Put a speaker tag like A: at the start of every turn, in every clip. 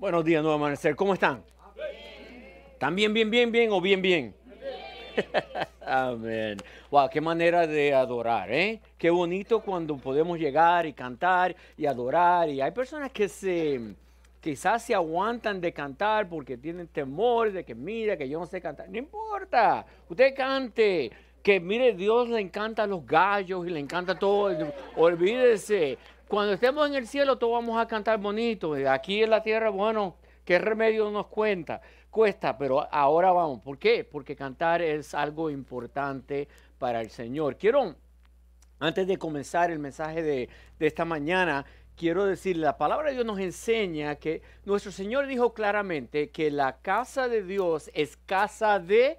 A: Buenos días, nuevo amanecer. ¿Cómo están? ¿Están bien, bien, bien, bien o bien, bien? Amén. Wow, qué manera de adorar, ¿eh? Qué bonito cuando podemos llegar y cantar y adorar. Y hay personas que se quizás se aguantan de cantar porque tienen temor de que mira, que yo no sé cantar. No importa, usted cante. Que mire, Dios le encanta los gallos y le encanta todo. Olvídese. Cuando estemos en el cielo, todos vamos a cantar bonito. Eh, aquí en la tierra, bueno, ¿qué remedio nos cuenta? Cuesta, pero ahora vamos. ¿Por qué? Porque cantar es algo importante para el Señor. Quiero, antes de comenzar el mensaje de, esta mañana, quiero decir, la palabra de Dios nos enseña que nuestro Señor dijo claramente que la casa de Dios es casa de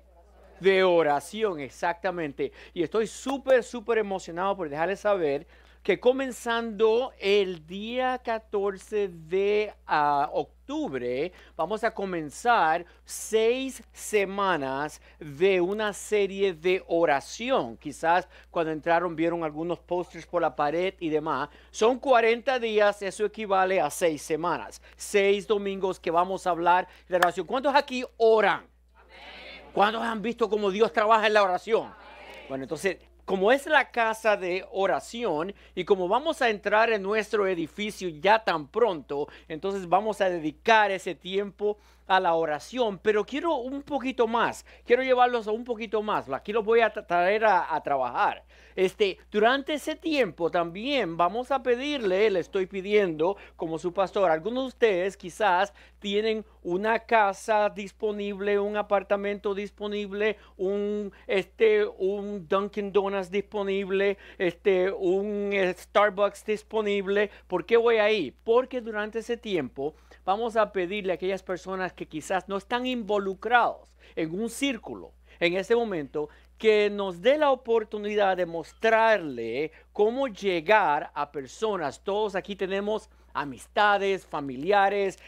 A: de oración, exactamente. Y estoy súper, súper emocionado por dejarles saber que comenzando el día 14 de ah, octubre vamos a comenzar seis semanas de una serie de oración. Quizás cuando entraron vieron algunos pósters por la pared y demás. Son 40 días, eso equivale a seis semanas. Seis domingos que vamos a hablar de oración. ¿Cuántos aquí oran? ¿Cuántos han visto cómo Dios trabaja en la oración? Bueno, entonces como es la casa de oración y como vamos a entrar en nuestro edificio ya tan pronto, entonces vamos a dedicar ese tiempo a la oración, pero quiero un poquito más, quiero llevarlos a un poquito más, aquí los voy a traer a, trabajar. Este, durante ese tiempo también vamos a pedirle, le estoy pidiendo como su pastor, algunos de ustedes quizás tienen una casa disponible, un apartamento disponible, un, este, un Dunkin' Donuts disponible, este, un eh, Starbucks disponible. ¿Por qué voy ahí? Porque durante ese tiempo vamos a pedirle a aquellas personas que quizás no están involucrados en un círculo en este momento, que nos dé la oportunidad de mostrarle cómo llegar a personas. Todos aquí tenemos amistades, familiares,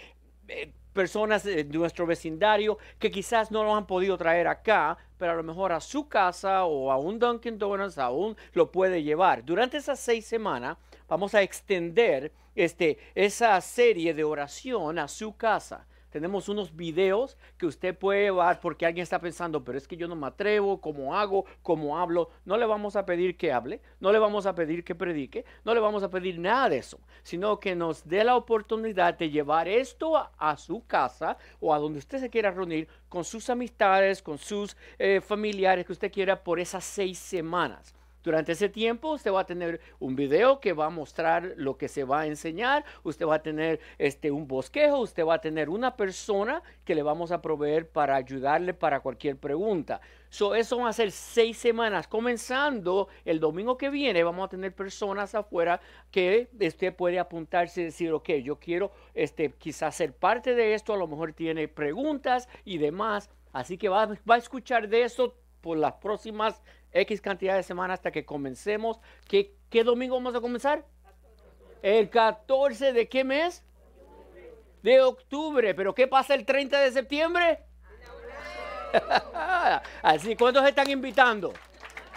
A: eh, personas de nuestro vecindario que quizás no lo han podido traer acá, pero a lo mejor a su casa o a un Dunkin' Donuts aún lo puede llevar. Durante esas seis semanas vamos a extender este, esa serie de oración a su casa. Tenemos unos videos que usted puede llevar porque alguien está pensando, pero es que yo no me atrevo, ¿cómo hago? ¿Cómo hablo? No le vamos a pedir que hable, no le vamos a pedir que predique, no le vamos a pedir nada de eso, sino que nos dé la oportunidad de llevar esto a, su casa o a donde usted se quiera reunir con sus amistades, con sus eh, familiares que usted quiera por esas seis semanas. Durante ese tiempo usted va a tener un video que va a mostrar lo que se va a enseñar, usted va a tener este, un bosquejo, usted va a tener una persona que le vamos a proveer para ayudarle para cualquier pregunta. eso va a ser seis semanas. Comenzando el domingo que viene, vamos a tener personas afuera que usted puede apuntarse y decir, ok, yo quiero este, quizás ser parte de esto, a lo mejor tiene preguntas y demás. Así que va, va a escuchar de eso por las próximas X cantidad de semanas hasta que comencemos. ¿Qué, domingo vamos a comenzar? El 14 de qué mes? De octubre. ¿Pero qué pasa el 30 de septiembre? Así, ¿cuántos están invitando?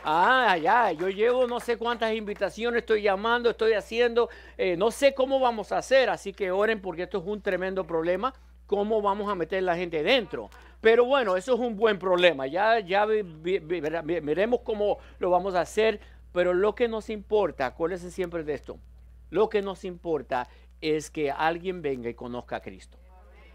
A: Ah, ya, yo llevo no sé cuántas invitaciones, estoy llamando, estoy haciendo, eh, no sé cómo vamos a hacer, así que oren porque esto es un tremendo problema, cómo vamos a meter la gente dentro. Pero bueno, eso es un buen problema. Ya, ya veremos cómo lo vamos a hacer. Pero lo que nos importa, acuérdense siempre de esto, lo que nos importa es que alguien venga y conozca a Cristo.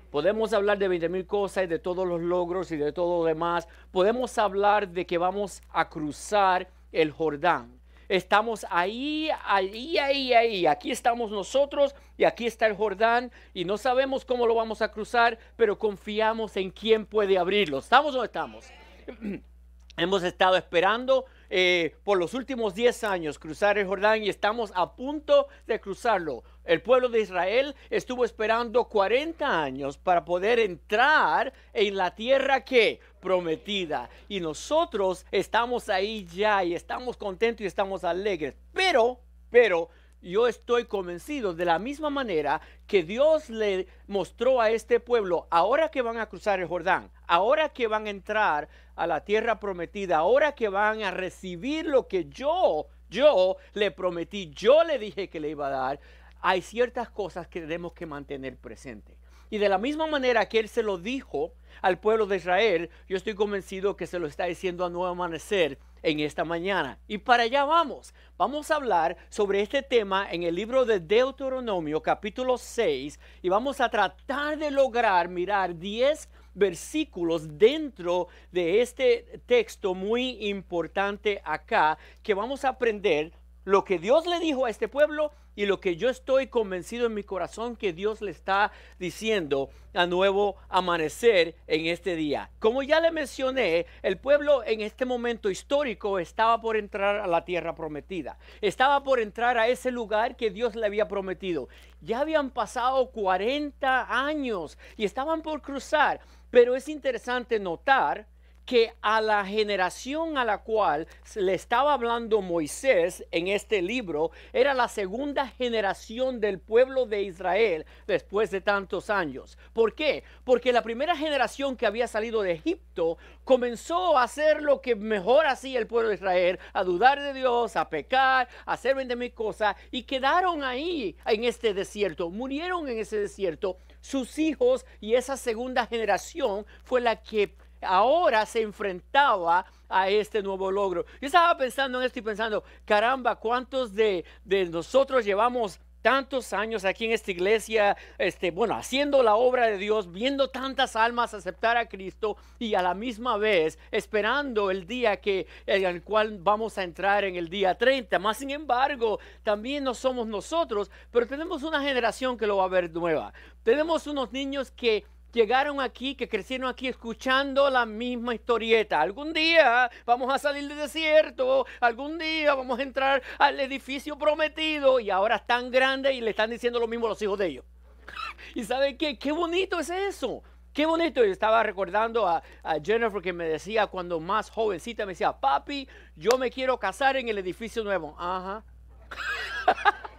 A: Podemos hablar de 20 mil cosas y de todos los logros y de todo lo demás. Podemos hablar de que vamos a cruzar el Jordán. Estamos ahí, ahí, ahí, ahí. Aquí estamos nosotros y aquí está el Jordán y no sabemos cómo lo vamos a cruzar, pero confiamos en quién puede abrirlo. ¿Estamos o no estamos? Hemos estado esperando eh, por los últimos 10 años cruzar el Jordán y estamos a punto de cruzarlo. El pueblo de Israel estuvo esperando 40 años para poder entrar en la tierra que prometida. Y nosotros estamos ahí ya y estamos contentos y estamos alegres. Pero, pero, yo estoy convencido de la misma manera que Dios le mostró a este pueblo, ahora que van a cruzar el Jordán, ahora que van a entrar a la tierra prometida, ahora que van a recibir lo que yo, yo le prometí, yo le dije que le iba a dar, hay ciertas cosas que tenemos que mantener presente. Y de la misma manera que Él se lo dijo al pueblo de Israel, yo estoy convencido que se lo está diciendo a Nuevo Amanecer en esta mañana. Y para allá vamos. Vamos a hablar sobre este tema en el libro de Deuteronomio capítulo 6 y vamos a tratar de lograr mirar 10 versículos dentro de este texto muy importante acá que vamos a aprender lo que Dios le dijo a este pueblo y lo que yo estoy convencido en mi corazón que Dios le está diciendo a nuevo amanecer en este día. Como ya le mencioné, el pueblo en este momento histórico estaba por entrar a la tierra prometida, estaba por entrar a ese lugar que Dios le había prometido. Ya habían pasado 40 años y estaban por cruzar, pero es interesante notar que a la generación a la cual le estaba hablando Moisés en este libro era la segunda generación del pueblo de Israel después de tantos años. ¿Por qué? Porque la primera generación que había salido de Egipto comenzó a hacer lo que mejor hacía el pueblo de Israel, a dudar de Dios, a pecar, a hacer de mi cosas y quedaron ahí en este desierto, murieron en ese desierto. Sus hijos y esa segunda generación fue la que ahora se enfrentaba a este nuevo logro. Yo estaba pensando en esto y pensando, caramba, ¿cuántos de, nosotros llevamos tantos años aquí en esta iglesia, este, bueno, haciendo la obra de Dios, viendo tantas almas aceptar a Cristo y a la misma vez esperando el día que en el cual vamos a entrar en el día 30. Más sin embargo, también no somos nosotros, pero tenemos una generación que lo va a ver nueva. Tenemos unos niños que llegaron aquí, que crecieron aquí escuchando la misma historieta. Algún día vamos a salir del desierto, algún día vamos a entrar al edificio prometido y ahora están grandes y le están diciendo lo mismo los hijos de ellos. ¿Y saben qué? Qué bonito es eso. Qué bonito. Yo estaba recordando a, a, Jennifer que me decía cuando más jovencita, me decía, papi, yo me quiero casar en el edificio nuevo. Ajá.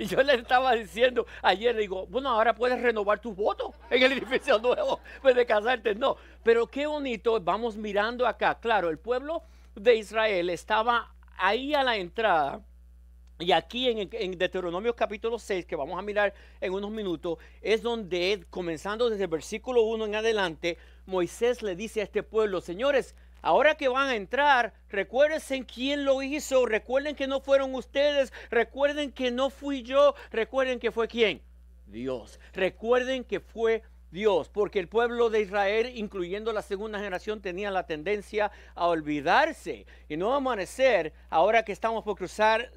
A: Y yo le estaba diciendo ayer, digo, bueno, ahora puedes renovar tus votos en el edificio nuevo, pues de casarte, no. Pero qué bonito, vamos mirando acá. Claro, el pueblo de Israel estaba ahí a la entrada. Y aquí en, en, Deuteronomio capítulo 6, que vamos a mirar en unos minutos, es donde, comenzando desde el versículo 1 en adelante, Moisés le dice a este pueblo, señores, Ahora que van a entrar, recuérdense quién lo hizo, recuerden que no fueron ustedes, recuerden que no fui yo, recuerden que fue quién, Dios, recuerden que fue Dios, porque el pueblo de Israel, incluyendo la segunda generación, tenía la tendencia a olvidarse y no amanecer. Ahora que estamos por cruzar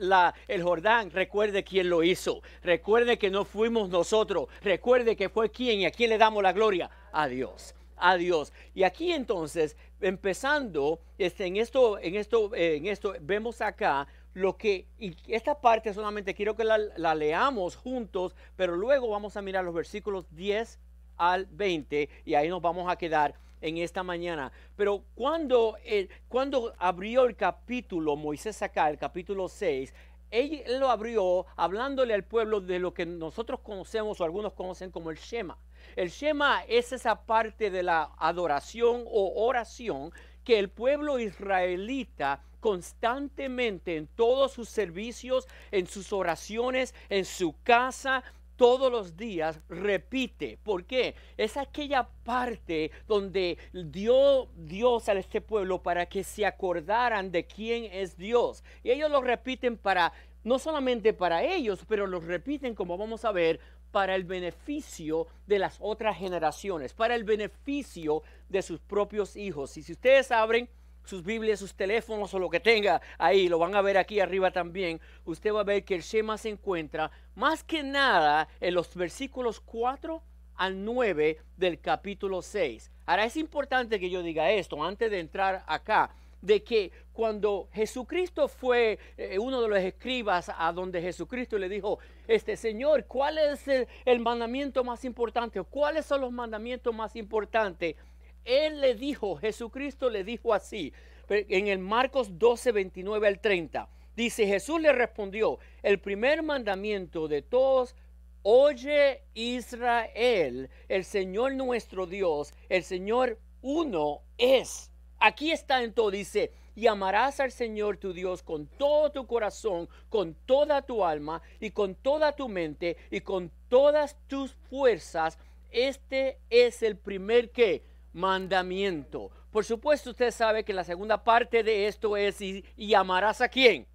A: el Jordán, recuerde quién lo hizo, recuerde que no fuimos nosotros, recuerde que fue quién y a quién le damos la gloria, a Dios, a Dios. Y aquí entonces empezando este, en esto, en esto, eh, en esto vemos acá lo que, y esta parte solamente quiero que la, leamos juntos, pero luego vamos a mirar los versículos 10 al 20 y ahí nos vamos a quedar en esta mañana. Pero cuando, eh, cuando abrió el capítulo Moisés acá, el capítulo 6, él, lo abrió hablándole al pueblo de lo que nosotros conocemos o algunos conocen como el Shema. El Shema es esa parte de la adoración o oración que el pueblo israelita constantemente en todos sus servicios, en sus oraciones, en su casa, todos los días repite. ¿Por qué? Es aquella parte donde dio Dios a este pueblo para que se acordaran de quién es Dios. Y ellos lo repiten para, no solamente para ellos, pero lo repiten como vamos a ver para el beneficio de las otras generaciones, para el beneficio de sus propios hijos. Y si ustedes abren sus Biblias, sus teléfonos o lo que tenga ahí, lo van a ver aquí arriba también, usted va a ver que el Shema se encuentra más que nada en los versículos 4 al 9 del capítulo 6. Ahora es importante que yo diga esto antes de entrar acá de que cuando Jesucristo fue eh, uno de los escribas a donde Jesucristo le dijo, este Señor, ¿cuál es el, mandamiento más importante? ¿Cuáles son los mandamientos más importantes? Él le dijo, Jesucristo le dijo así, en el Marcos 12, 29 al 30. Dice, Jesús le respondió, el primer mandamiento de todos, oye Israel, el Señor nuestro Dios, el Señor uno es. Aquí está en todo, dice, y amarás al Señor tu Dios con todo tu corazón, con toda tu alma y con toda tu mente y con todas tus fuerzas. Este es el primer que mandamiento. Por supuesto, usted sabe que la segunda parte de esto es y amarás a quién?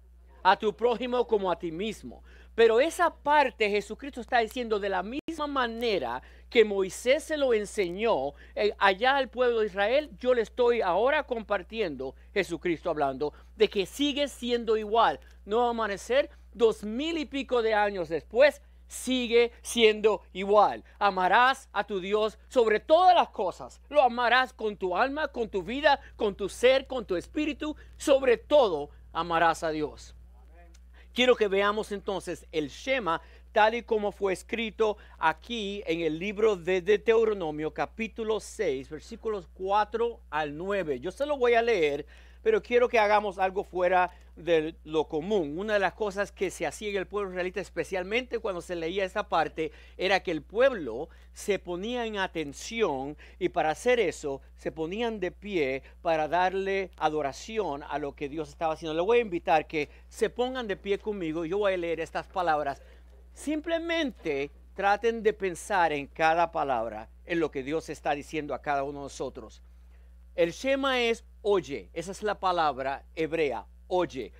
A: A tu prójimo como a ti mismo. Pero esa parte Jesucristo está diciendo de la misma manera que Moisés se lo enseñó eh, allá al pueblo de Israel, yo le estoy ahora compartiendo, Jesucristo hablando, de que sigue siendo igual. No amanecer dos mil y pico de años después, sigue siendo igual. Amarás a tu Dios sobre todas las cosas. Lo amarás con tu alma, con tu vida, con tu ser, con tu espíritu. Sobre todo, amarás a Dios. Quiero que veamos entonces el Shema tal y como fue escrito aquí en el libro de Deuteronomio capítulo 6 versículos 4 al 9. Yo se lo voy a leer pero quiero que hagamos algo fuera de lo común. Una de las cosas que se hacía en el pueblo realista, especialmente cuando se leía esta parte, era que el pueblo se ponía en atención y para hacer eso se ponían de pie para darle adoración a lo que Dios estaba haciendo. Le voy a invitar que se pongan de pie conmigo. Yo voy a leer estas palabras. Simplemente traten de pensar en cada palabra, en lo que Dios está diciendo a cada uno de nosotros. El Shema es oye, esa es la palabra hebrea, oye.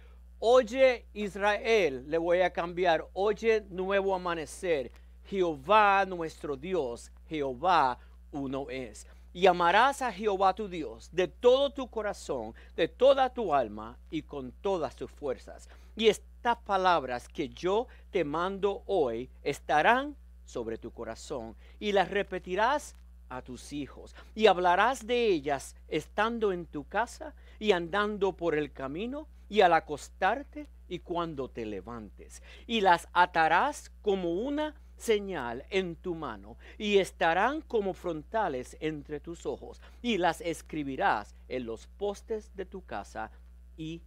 A: Oye Israel, le voy a cambiar, oye nuevo amanecer, Jehová nuestro Dios, Jehová uno es. Y amarás a Jehová tu Dios de todo tu corazón, de toda tu alma y con todas tus fuerzas. Y estas palabras que yo te mando hoy estarán sobre tu corazón y las repetirás a tus hijos. Y hablarás de ellas estando en tu casa y andando por el camino y al acostarte y cuando te levantes. Y las atarás como una señal en tu mano y estarán como frontales entre tus ojos y las escribirás en los postes de tu casa y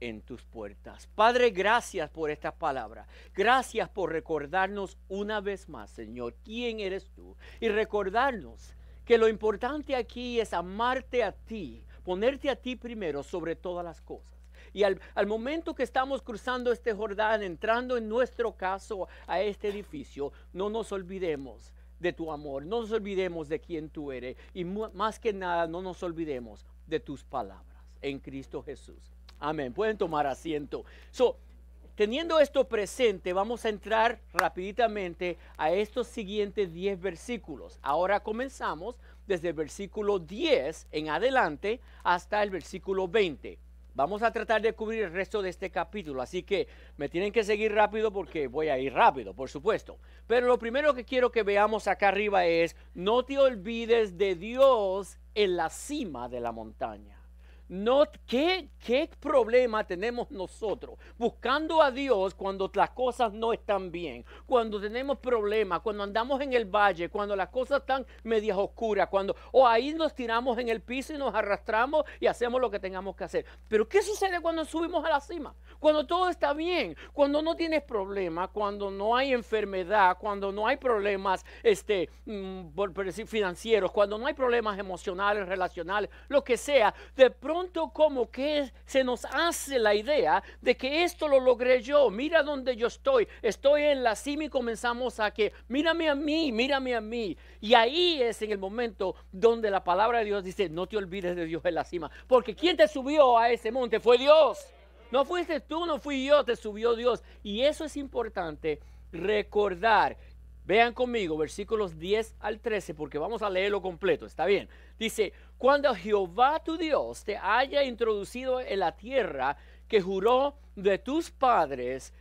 A: en tus puertas. Padre, gracias por esta palabra, Gracias por recordarnos una vez más, Señor, quién eres tú. Y recordarnos que lo importante aquí es amarte a ti, ponerte a ti primero sobre todas las cosas. Y al, al, momento que estamos cruzando este Jordán, entrando en nuestro caso a este edificio, no nos olvidemos de tu amor, no nos olvidemos de quién tú eres y más que nada no nos olvidemos de tus palabras en Cristo Jesús. Amén. Pueden tomar asiento. So, teniendo esto presente, vamos a entrar rapiditamente a estos siguientes 10 versículos. Ahora comenzamos desde el versículo 10 en adelante hasta el versículo 20. Vamos a tratar de cubrir el resto de este capítulo, así que me tienen que seguir rápido porque voy a ir rápido, por supuesto. Pero lo primero que quiero que veamos acá arriba es, no te olvides de Dios en la cima de la montaña. No, ¿qué, problema tenemos nosotros buscando a Dios cuando las cosas no están bien, cuando tenemos problemas, cuando andamos en el valle, cuando las cosas están medias oscuras, cuando o ahí nos tiramos en el piso y nos arrastramos y hacemos lo que tengamos que hacer? Pero ¿qué sucede cuando subimos a la cima? Cuando todo está bien, cuando no tienes problemas, cuando no hay enfermedad, cuando no hay problemas este, mm, financieros, cuando no hay problemas emocionales, relacionales, lo que sea, de pronto como que se nos hace la idea de que esto lo logré yo, mira donde yo estoy, estoy en la cima y comenzamos a que, mírame a mí, mírame a mí. Y ahí es en el momento donde la palabra de Dios dice, no te olvides de Dios en la cima, porque quien te subió a ese monte fue Dios. No fuiste tú, no fui yo, te subió Dios. Y eso es importante recordar Vean conmigo versículos 10 al 13 porque vamos a leerlo completo, ¿está bien? Dice, cuando Jehová tu Dios te haya introducido en la tierra que juró de tus padres,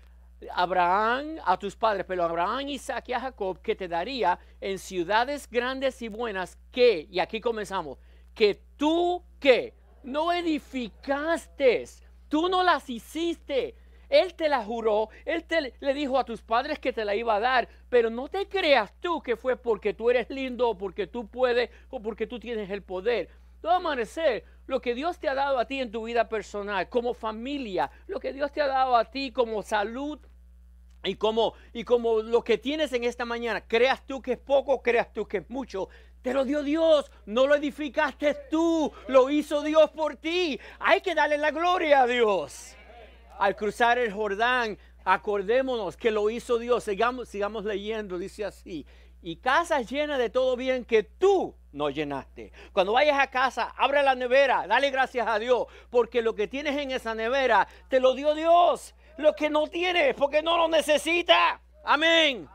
A: Abraham, a tus padres, pero Abraham, Isaac y a Jacob, que te daría en ciudades grandes y buenas que, y aquí comenzamos, que tú que no edificaste, tú no las hiciste, él te la juró, Él te, le dijo a tus padres que te la iba a dar, pero no te creas tú que fue porque tú eres lindo o porque tú puedes o porque tú tienes el poder. No amanecer, lo que Dios te ha dado a ti en tu vida personal, como familia, lo que Dios te ha dado a ti como salud y como, y como lo que tienes en esta mañana, creas tú que es poco, creas tú que es mucho, te lo dio Dios, no lo edificaste tú, lo hizo Dios por ti. Hay que darle la gloria a Dios al cruzar el Jordán, acordémonos que lo hizo Dios. Sigamos, sigamos leyendo, dice así. Y casas llena de todo bien que tú no llenaste. Cuando vayas a casa, abre la nevera, dale gracias a Dios, porque lo que tienes en esa nevera te lo dio Dios. Lo que no tienes, porque no lo necesita. Amén.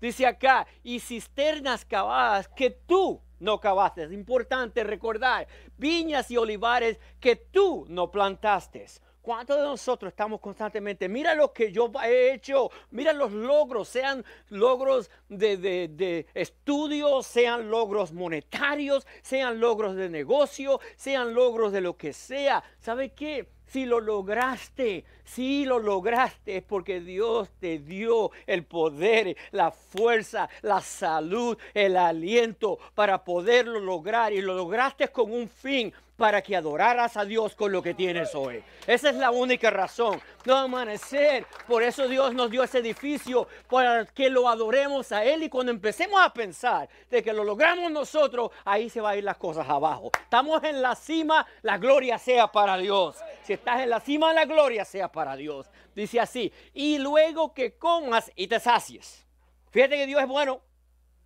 A: Dice acá, y cisternas cavadas que tú no cavaste. Es importante recordar, viñas y olivares que tú no plantaste ¿Cuántos de nosotros estamos constantemente? Mira lo que yo he hecho, mira los logros, sean logros de, de, estudio, sean logros monetarios, sean logros de negocio, sean logros de lo que sea. ¿Sabe qué? Si lo lograste, si lo lograste, es porque Dios te dio el poder, la fuerza, la salud, el aliento para poderlo lograr. Y lo lograste con un fin para que adoraras a Dios con lo que tienes hoy. Esa es la única razón. No amanecer. Por eso Dios nos dio ese edificio para que lo adoremos a Él. Y cuando empecemos a pensar de que lo logramos nosotros, ahí se van a ir las cosas abajo. Estamos en la cima, la gloria sea para Dios. Si estás en la cima, la gloria sea para Dios. Dice así. Y luego que comas y te sacies. Fíjate que Dios es bueno.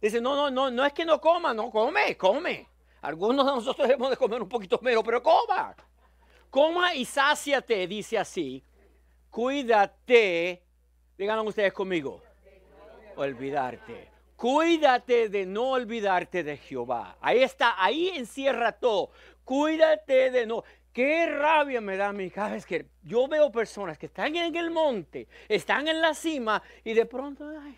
A: Dice, no, no, no, no es que no coma, no come, come. Algunos de nosotros debemos de comer un poquito menos, pero coma. Coma y sáciate, dice así. Cuídate. Díganlo ustedes conmigo. Olvidarte. Cuídate de no olvidarte de Jehová. Ahí está, ahí encierra todo. Cuídate de no. Qué rabia me da a mí es que yo veo personas que están en el monte, están en la cima y de pronto, ay,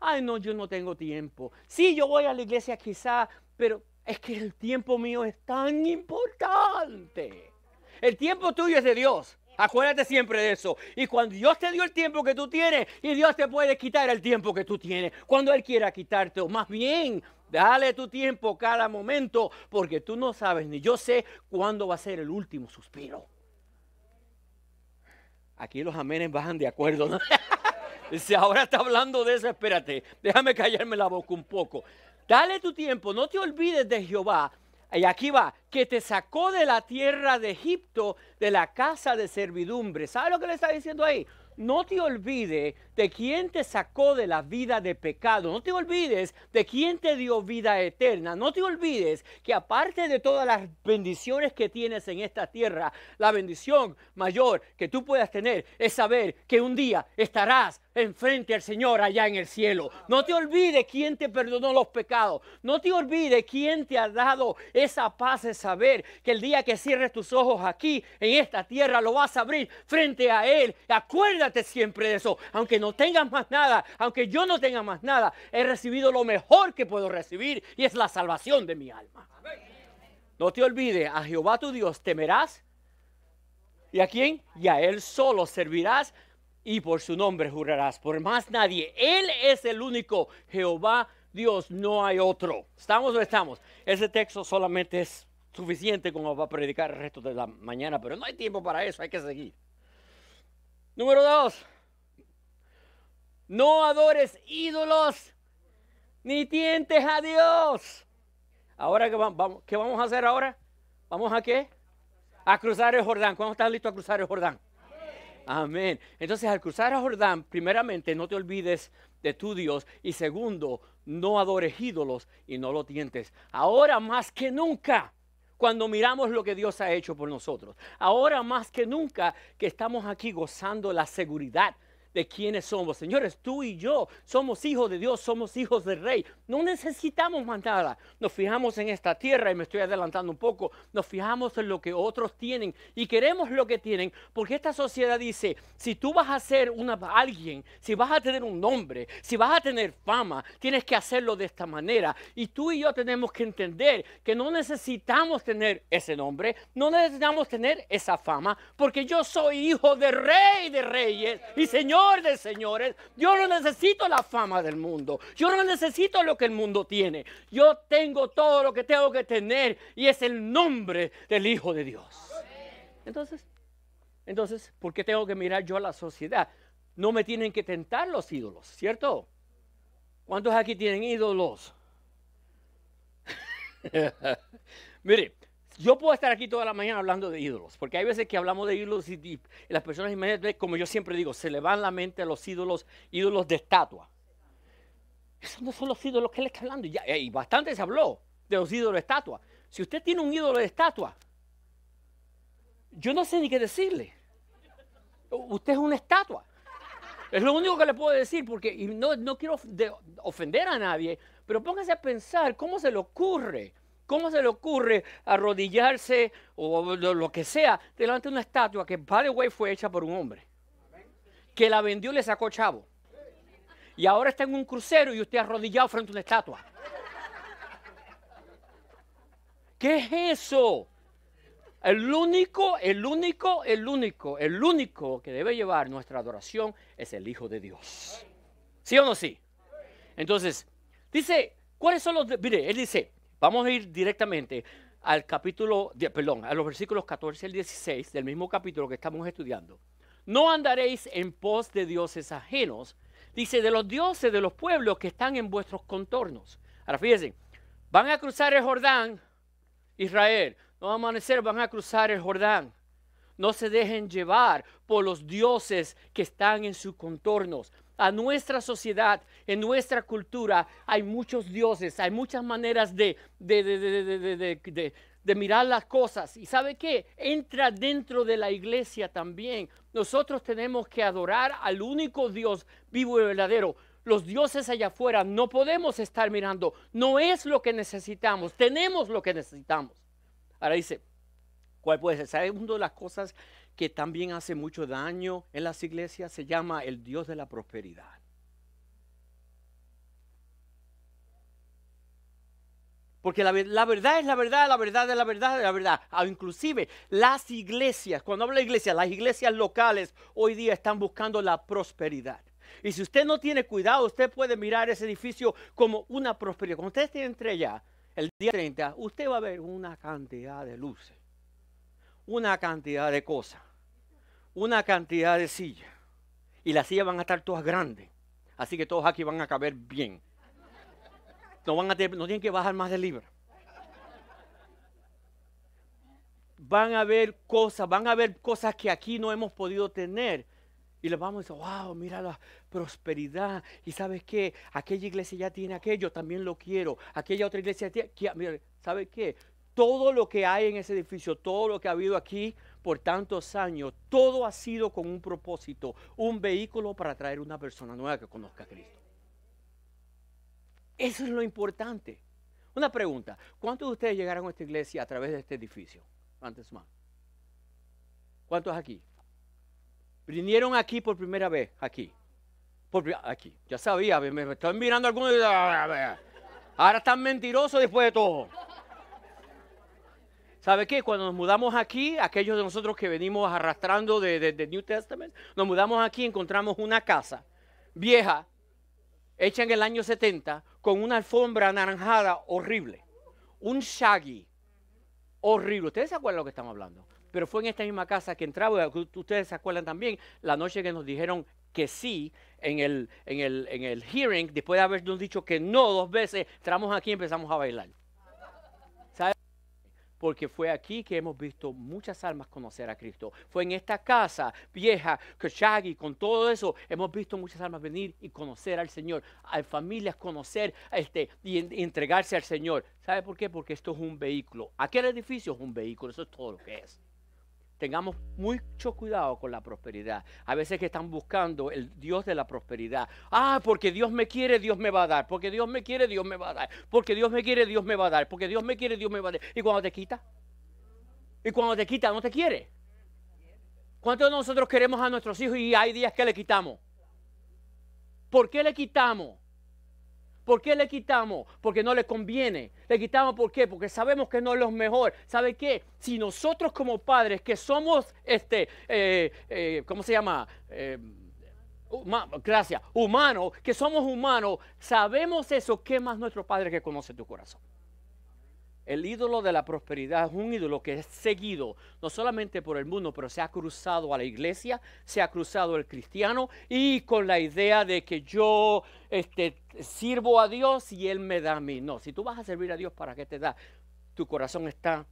A: ay no, yo no tengo tiempo. Sí, yo voy a la iglesia quizá, pero es que el tiempo mío es tan importante. El tiempo tuyo es de Dios. Acuérdate siempre de eso. Y cuando Dios te dio el tiempo que tú tienes, y Dios te puede quitar el tiempo que tú tienes, cuando Él quiera quitarte, o más bien, dale tu tiempo cada momento, porque tú no sabes ni yo sé cuándo va a ser el último suspiro. Aquí los amenes bajan de acuerdo, si ahora está hablando de eso, espérate, déjame callarme la boca un poco. Dale tu tiempo, no te olvides de Jehová. Y aquí va, que te sacó de la tierra de Egipto, de la casa de servidumbre. ¿Sabes lo que le está diciendo ahí? No te olvides de quién te sacó de la vida de pecado. No te olvides de quién te dio vida eterna. No te olvides que aparte de todas las bendiciones que tienes en esta tierra, la bendición mayor que tú puedas tener es saber que un día estarás enfrente al Señor allá en el cielo. No te olvides quién te perdonó los pecados. No te olvides quién te ha dado esa paz de saber que el día que cierres tus ojos aquí, en esta tierra, lo vas a abrir frente a Él. Acuérdate siempre de eso. Aunque no tengas más nada, aunque yo no tenga más nada, he recibido lo mejor que puedo recibir y es la salvación de mi alma. No te olvides, a Jehová tu Dios temerás. ¿Y a quién? Y a Él solo servirás y por su nombre jurarás, por más nadie. Él es el único, Jehová Dios, no hay otro. ¿Estamos o estamos? Ese texto solamente es suficiente como para predicar el resto de la mañana, pero no hay tiempo para eso, hay que seguir. Número dos, no adores ídolos ni tientes a Dios. Ahora, que vamos, ¿qué vamos a hacer ahora? ¿Vamos a qué? A cruzar el Jordán. ¿Cuándo estás listo a cruzar el Jordán? Amén. Entonces, al cruzar a Jordán, primeramente, no te olvides de tu Dios. Y segundo, no adores ídolos y no lo tientes. Ahora más que nunca, cuando miramos lo que Dios ha hecho por nosotros. Ahora más que nunca que estamos aquí gozando la seguridad de quiénes somos. Señores, tú y yo somos hijos de Dios, somos hijos del rey. No necesitamos más nada. Nos fijamos en esta tierra, y me estoy adelantando un poco, nos fijamos en lo que otros tienen y queremos lo que tienen, porque esta sociedad dice, si tú vas a ser una, alguien, si vas a tener un nombre, si vas a tener fama, tienes que hacerlo de esta manera. Y tú y yo tenemos que entender que no necesitamos tener ese nombre, no necesitamos tener esa fama, porque yo soy hijo de rey de reyes y señor de señores. Yo no necesito la fama del mundo. Yo no necesito lo que el mundo tiene. Yo tengo todo lo que tengo que tener y es el nombre del Hijo de Dios. Entonces, entonces, ¿por qué tengo que mirar yo a la sociedad? No me tienen que tentar los ídolos, ¿cierto? ¿Cuántos aquí tienen ídolos? Mire, yo puedo estar aquí toda la mañana hablando de ídolos, porque hay veces que hablamos de ídolos y, las personas inmediatamente, como yo siempre digo, se le van la mente a los ídolos, ídolos de estatua. Esos no son los ídolos que él está hablando. Ya, y bastante se habló de los ídolos de estatua. Si usted tiene un ídolo de estatua, yo no sé ni qué decirle. Usted es una estatua. Es lo único que le puedo decir, porque no, no quiero ofender a nadie, pero póngase a pensar cómo se le ocurre ¿Cómo se le ocurre arrodillarse o lo que sea delante de una estatua que, by the way, fue hecha por un hombre? Que la vendió y le sacó chavo. Y ahora está en un crucero y usted arrodillado frente a una estatua. ¿Qué es eso? El único, el único, el único, el único que debe llevar nuestra adoración es el Hijo de Dios. ¿Sí o no sí? Entonces, dice, ¿cuáles son los... Mire, él dice, Vamos a ir directamente al capítulo, perdón, a los versículos 14 al 16 del mismo capítulo que estamos estudiando. No andaréis en pos de dioses ajenos, dice, de los dioses de los pueblos que están en vuestros contornos. Ahora fíjense, van a cruzar el Jordán, Israel, no amanecer, van a cruzar el Jordán. No se dejen llevar por los dioses que están en sus contornos a nuestra sociedad, en nuestra cultura, hay muchos dioses, hay muchas maneras de, de, mirar las cosas. ¿Y sabe qué? Entra dentro de la iglesia también. Nosotros tenemos que adorar al único Dios vivo y verdadero. Los dioses allá afuera no podemos estar mirando. No es lo que necesitamos. Tenemos lo que necesitamos. Ahora dice, ¿cuál puede ser? ¿Sabe una de las cosas que también hace mucho daño en las iglesias se llama el Dios de la prosperidad. Porque la, verdad es la verdad, la verdad es la verdad la verdad. Ah, inclusive las iglesias, cuando hablo de iglesias, las iglesias locales hoy día están buscando la prosperidad. Y si usted no tiene cuidado, usted puede mirar ese edificio como una prosperidad. Cuando usted entre allá el día 30, usted va a ver una cantidad de luces, una cantidad de cosas una cantidad de sillas. Y las sillas van a estar todas grandes. Así que todos aquí van a caber bien. No, van a tener, no tienen que bajar más de libra. Van a haber cosas, van a haber cosas que aquí no hemos podido tener. Y les vamos a decir, wow, mira la prosperidad. Y sabes qué, aquella iglesia ya tiene aquello, también lo quiero. Aquella otra iglesia tiene, mira, sabes qué? Todo lo que hay en ese edificio, todo lo que ha habido aquí, por tantos años, todo ha sido con un propósito, un vehículo para traer una persona nueva que conozca a Cristo. Eso es lo importante. Una pregunta, ¿cuántos de ustedes llegaron a esta iglesia a través de este edificio? Antes más. ¿Cuántos aquí? Vinieron aquí por primera vez, aquí. Por, aquí, ya sabía, me, están mirando algunos ah, ahora están mentirosos después de todo. ¿Sabe qué? Cuando nos mudamos aquí, aquellos de nosotros que venimos arrastrando de, de, New Testament, nos mudamos aquí, y encontramos una casa vieja, hecha en el año 70, con una alfombra anaranjada horrible. Un shaggy horrible. ¿Ustedes se acuerdan de lo que estamos hablando? Pero fue en esta misma casa que entraba, ustedes se acuerdan también, la noche que nos dijeron que sí en el, en el, en el hearing, después de habernos dicho que no dos veces, entramos aquí y empezamos a bailar porque fue aquí que hemos visto muchas almas conocer a Cristo. Fue en esta casa vieja, Shaggy, con todo eso, hemos visto muchas almas venir y conocer al Señor, Hay familias conocer este, y entregarse al Señor. ¿Sabe por qué? Porque esto es un vehículo. Aquel edificio es un vehículo, eso es todo lo que es tengamos mucho cuidado con la prosperidad. A veces que están buscando el Dios de la prosperidad. Ah, porque Dios me quiere, Dios me va a dar. Porque Dios me quiere, Dios me va a dar. Porque Dios me quiere, Dios me va a dar. Porque Dios me quiere, Dios me va a dar. Y cuando te quita, y cuando te quita, no te quiere. ¿Cuántos de nosotros queremos a nuestros hijos y hay días que le quitamos? ¿Por qué le quitamos? ¿Por qué le quitamos? Porque no le conviene. Le quitamos ¿por qué? Porque sabemos que no es lo mejor. ¿Sabe qué? Si nosotros como padres que somos, este, eh, eh, ¿cómo se llama? Eh, gracias, humanos, que somos humanos, sabemos eso, ¿qué más nuestro Padre que conoce tu corazón? El ídolo de la prosperidad es un ídolo que es seguido no solamente por el mundo, pero se ha cruzado a la iglesia, se ha cruzado el cristiano y con la idea de que yo este, sirvo a Dios y Él me da a mí. No, si tú vas a servir a Dios, ¿para qué te da? Tu corazón está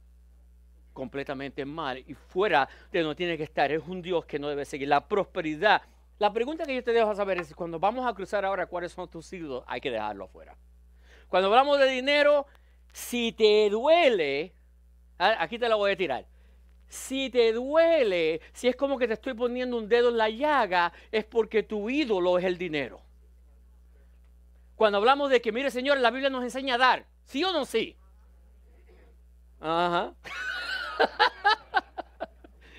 A: completamente mal y fuera de donde tiene que estar. Es un Dios que no debe seguir. La prosperidad. La pregunta que yo te dejo saber es, cuando vamos a cruzar ahora cuáles son tus ídolos, hay que dejarlo afuera. Cuando hablamos de dinero, si te duele, aquí te la voy a tirar. Si te duele, si es como que te estoy poniendo un dedo en la llaga, es porque tu ídolo es el dinero. Cuando hablamos de que, mire, señor, la Biblia nos enseña a dar, ¿sí o no sí? Ajá.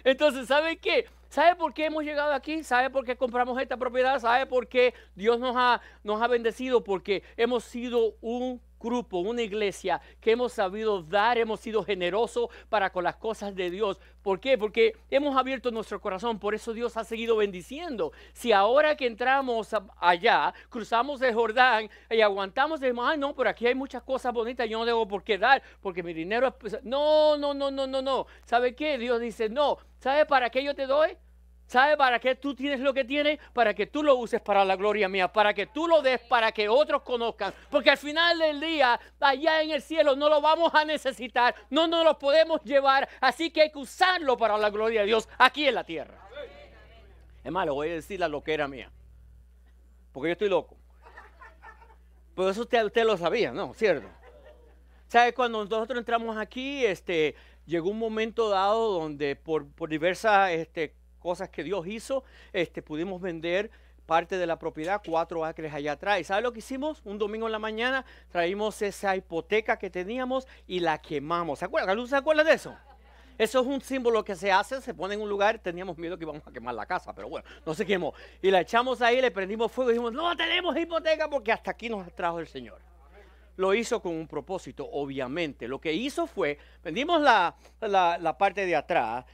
A: Entonces, ¿sabe qué? ¿Sabe por qué hemos llegado aquí? ¿Sabe por qué compramos esta propiedad? ¿Sabe por qué Dios nos nos ha bendecido? Porque hemos sido un grupo, una iglesia que hemos sabido dar, hemos sido generosos para con las cosas de Dios. ¿Por qué? Porque hemos abierto nuestro corazón, por eso Dios ha seguido bendiciendo. Si ahora que entramos allá, cruzamos el Jordán y aguantamos, decimos, ah, no, pero aquí hay muchas cosas bonitas, yo no tengo por qué dar, porque mi dinero es... No, no, no, no, no, no. ¿Sabe qué? Dios dice, no. ¿Sabe para qué yo te doy? ¿Sabe para qué tú tienes lo que tienes? Para que tú lo uses para la gloria mía, para que tú lo des, para que otros conozcan. Porque al final del día, allá en el cielo, no lo vamos a necesitar, no nos lo podemos llevar, así que hay que usarlo para la gloria de Dios aquí en la tierra. Es más, le voy a decir la loquera mía, porque yo estoy loco. Pero eso usted, lo sabía, ¿no? ¿Cierto? ¿Sabe? Cuando nosotros entramos aquí, este, llegó un momento dado donde por, diversas este, cosas que Dios hizo, este, pudimos vender parte de la propiedad, cuatro acres allá atrás. ¿Y sabe lo que hicimos? Un domingo en la mañana traímos esa hipoteca que teníamos y la quemamos. ¿Se acuerdan? ¿Se acuerdan de eso? Eso es un símbolo que se hace, se pone en un lugar, teníamos miedo que íbamos a quemar la casa, pero bueno, no se quemó. Y la echamos ahí, le prendimos fuego y dijimos, no tenemos hipoteca porque hasta aquí nos trajo el Señor lo hizo con un propósito, obviamente. Lo que hizo fue, vendimos la, parte de atrás,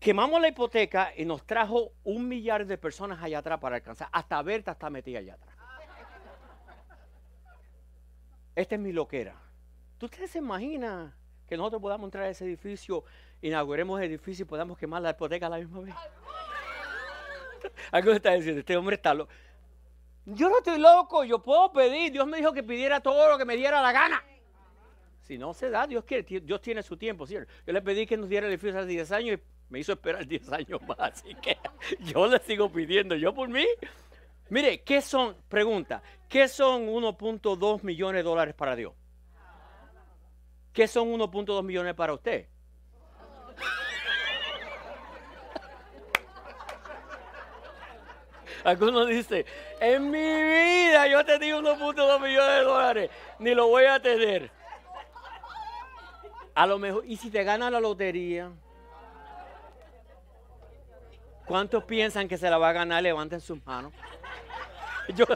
A: quemamos la hipoteca y nos trajo un millar de personas allá atrás para alcanzar. Hasta Berta está metida allá atrás. Esta es mi loquera. ¿Tú ustedes se imaginan que nosotros podamos entrar a ese edificio, inauguremos el edificio y podamos quemar la hipoteca a la misma vez? se está diciendo, este hombre está loco. Yo no estoy loco, yo puedo pedir. Dios me dijo que pidiera todo lo que me diera la gana. Si no se da, Dios quiere, Dios tiene su tiempo, ¿cierto? Yo le pedí que nos diera el edificio hace 10 años y me hizo esperar 10 años más. Así que yo le sigo pidiendo, yo por mí. Mire, ¿qué son? Pregunta, ¿qué son 1.2 millones de dólares para Dios? ¿Qué son 1.2 millones para usted? Algunos dicen, en mi vida yo te di 1.2 millones de dólares, ni lo voy a tener. A lo mejor, ¿y si te gana la lotería? ¿Cuántos piensan que se la va a ganar? Levanten sus manos. Yo,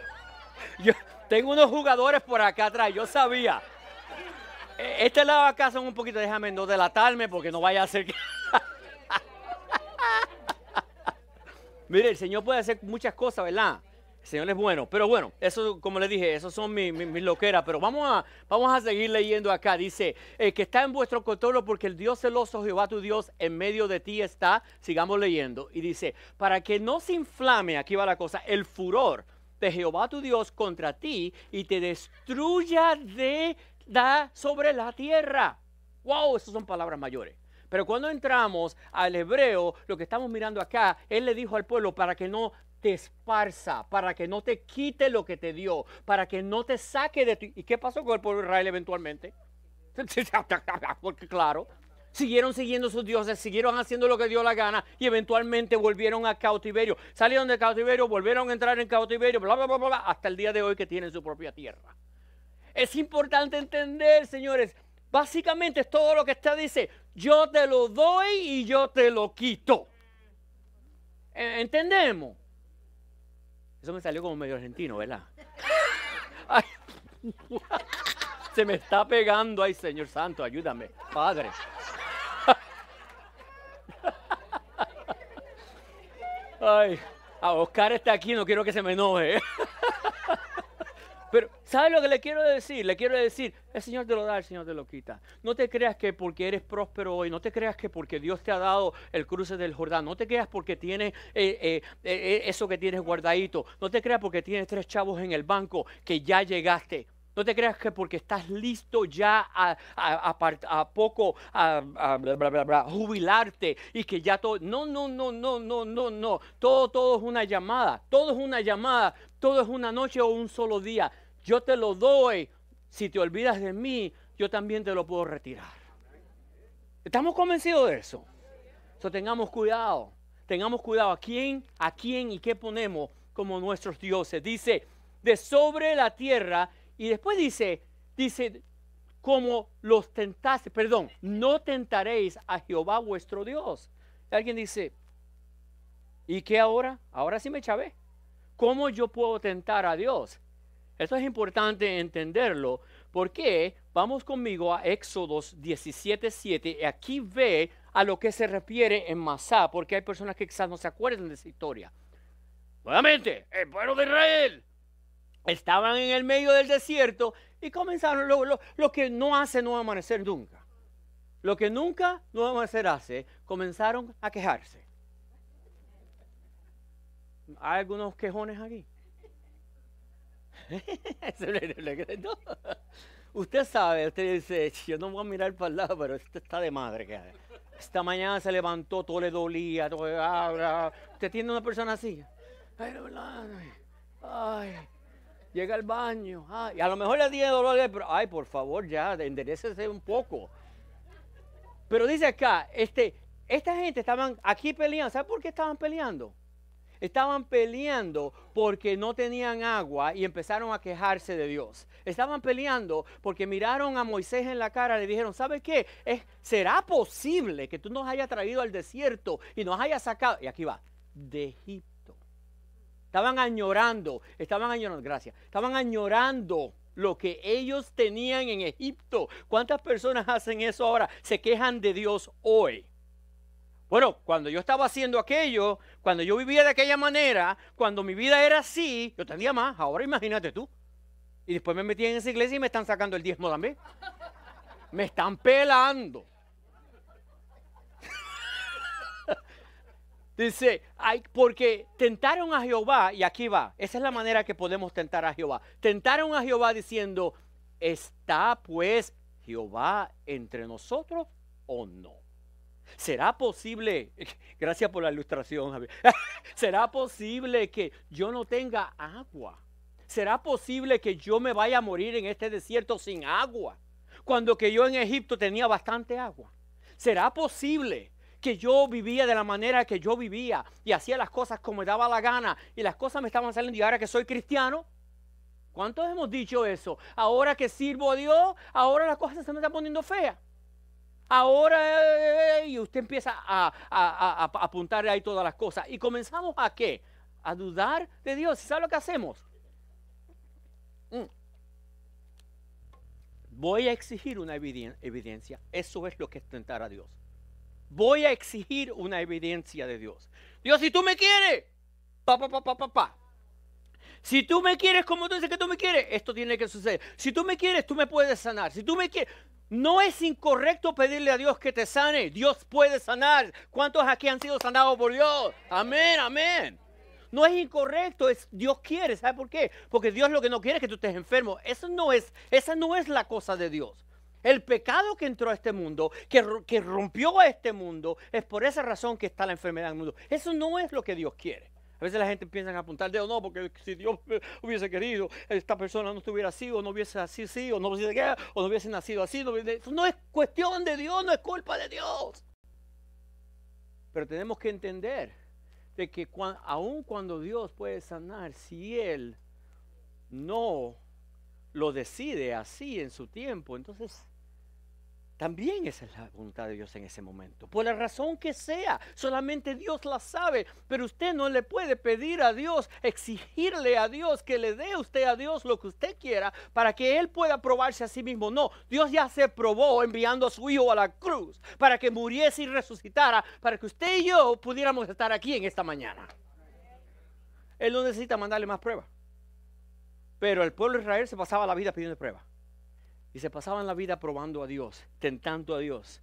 A: yo tengo unos jugadores por acá atrás, yo sabía. E, este lado acá son un poquito, déjame no delatarme porque no vaya a ser que... Mire, el Señor puede hacer muchas cosas, ¿verdad? El Señor es bueno. Pero bueno, eso, como les dije, esos son mis, loqueras. Pero vamos a, vamos a seguir leyendo acá. Dice, que está en vuestro control porque el Dios celoso, Jehová tu Dios, en medio de ti está. Sigamos leyendo. Y dice, para que no se inflame, aquí va la cosa, el furor de Jehová tu Dios contra ti y te destruya de da sobre la tierra. Wow, esas son palabras mayores. Pero cuando entramos al hebreo, lo que estamos mirando acá, él le dijo al pueblo para que no te esparza, para que no te quite lo que te dio, para que no te saque de ti. ¿Y qué pasó con el pueblo de Israel eventualmente? Porque claro, siguieron siguiendo sus dioses, siguieron haciendo lo que dio la gana y eventualmente volvieron a cautiverio. Salieron de cautiverio, volvieron a entrar en cautiverio, bla, bla, bla, bla, hasta el día de hoy que tienen su propia tierra. Es importante entender, señores, Básicamente es todo lo que está dice, yo te lo doy y yo te lo quito. ¿E-, ¿Entendemos? Eso me salió como medio argentino, ¿verdad? se me está pegando, ay Señor Santo, ayúdame, Padre. Ay, a Oscar está aquí, no quiero que se me enoje. Pero, ¿sabe lo que le quiero decir? Le quiero decir, el Señor te lo da, el Señor te lo quita. No te creas que porque eres próspero hoy, no te creas que porque Dios te ha dado el cruce del Jordán, no te creas porque tienes eh, eh, eh, eso que tienes guardadito, no te creas porque tienes tres chavos en el banco que ya llegaste. No te creas que porque estás listo ya a, a, a, a poco a, jubilarte y que ya todo... No, no, no, no, no, no, no. Todo, todo es una llamada. Todo es una llamada todo es una noche o un solo día. Yo te lo doy. Si te olvidas de mí, yo también te lo puedo retirar. ¿Estamos convencidos de eso? So, tengamos cuidado. Tengamos cuidado a quién, a quién y qué ponemos como nuestros dioses. Dice, de sobre la tierra. Y después dice, dice, como los tentaste, perdón, no tentaréis a Jehová vuestro Dios. alguien dice, ¿y qué ahora? Ahora sí me chavé. ¿Cómo yo puedo tentar a Dios? Esto es importante entenderlo. porque Vamos conmigo a Éxodos 17:7. Aquí ve a lo que se refiere en Masá, porque hay personas que quizás no se acuerdan de esa historia. Nuevamente, el pueblo de Israel estaban en el medio del desierto y comenzaron lo, lo que no hace no amanecer nunca. Lo que nunca no amanecer hace, comenzaron a quejarse. ¿Hay algunos quejones aquí? usted sabe, usted dice, yo no voy a mirar para el lado, pero esto está de madre que Esta mañana se levantó, todo le dolía, todo Usted tiene una persona así. Ay, llega al baño. y a lo mejor le tiene dolor, pero ay, por favor, ya, enderecese un poco. Pero dice acá, este, esta gente estaban aquí peleando. ¿Sabe por qué estaban peleando? Estaban peleando porque no tenían agua y empezaron a quejarse de Dios. Estaban peleando porque miraron a Moisés en la cara y le dijeron, ¿sabes qué? ¿Será posible que tú nos hayas traído al desierto y nos hayas sacado? Y aquí va, de Egipto. Estaban añorando, estaban añorando, gracias, estaban añorando lo que ellos tenían en Egipto. ¿Cuántas personas hacen eso ahora? Se quejan de Dios hoy. Bueno, cuando yo estaba haciendo aquello, cuando yo vivía de aquella manera, cuando mi vida era así, yo tenía más. Ahora imagínate tú. Y después me metí en esa iglesia y me están sacando el diezmo también. Me están pelando. Dice, porque tentaron a Jehová, y aquí va, esa es la manera que podemos tentar a Jehová. Tentaron a Jehová diciendo, ¿está pues Jehová entre nosotros o no? ¿Será posible? Gracias por la ilustración, Javier. ¿Será posible que yo no tenga agua? ¿Será posible que yo me vaya a morir en este desierto sin agua? Cuando que yo en Egipto tenía bastante agua. ¿Será posible que yo vivía de la manera que yo vivía y hacía las cosas como me daba la gana y las cosas me estaban saliendo y ahora que soy cristiano? ¿Cuántos hemos dicho eso? Ahora que sirvo a Dios, ahora las cosas se me están poniendo feas. Ahora, eh, eh, eh, y usted empieza a, apuntarle apuntar ahí todas las cosas. Y comenzamos a qué? A dudar de Dios. ¿Sabe lo que hacemos? Mm. Voy a exigir una evidencia. Eso es lo que es tentar a Dios. Voy a exigir una evidencia de Dios. Dios, si tú me quieres, pa, pa, pa, pa, pa, pa. Si tú me quieres como tú dices que tú me quieres, esto tiene que suceder. Si tú me quieres, tú me puedes sanar. Si tú me quieres, no es incorrecto pedirle a Dios que te sane. Dios puede sanar. ¿Cuántos aquí han sido sanados por Dios? Amén, amén. No es incorrecto, es Dios quiere, ¿sabe por qué? Porque Dios lo que no quiere es que tú estés enfermo. Eso no es, esa no es la cosa de Dios. El pecado que entró a este mundo, que, que rompió a este mundo, es por esa razón que está la enfermedad en el mundo. Eso no es lo que Dios quiere. A veces la gente piensa en apuntar o no, porque si Dios hubiese querido, esta persona no estuviera así, o no hubiese así, sí, o no hubiese, o no hubiese nacido así. No, es cuestión de Dios, no es culpa de Dios. Pero tenemos que entender de que aun cuando Dios puede sanar, si Él no lo decide así en su tiempo, entonces también esa es la voluntad de Dios en ese momento. Por la razón que sea, solamente Dios la sabe. Pero usted no le puede pedir a Dios, exigirle a Dios que le dé usted a Dios lo que usted quiera para que Él pueda probarse a sí mismo. No, Dios ya se probó enviando a su Hijo a la cruz para que muriese y resucitara, para que usted y yo pudiéramos estar aquí en esta mañana. Él no necesita mandarle más pruebas. Pero el pueblo de Israel se pasaba la vida pidiendo pruebas se pasaban la vida probando a Dios, tentando a Dios.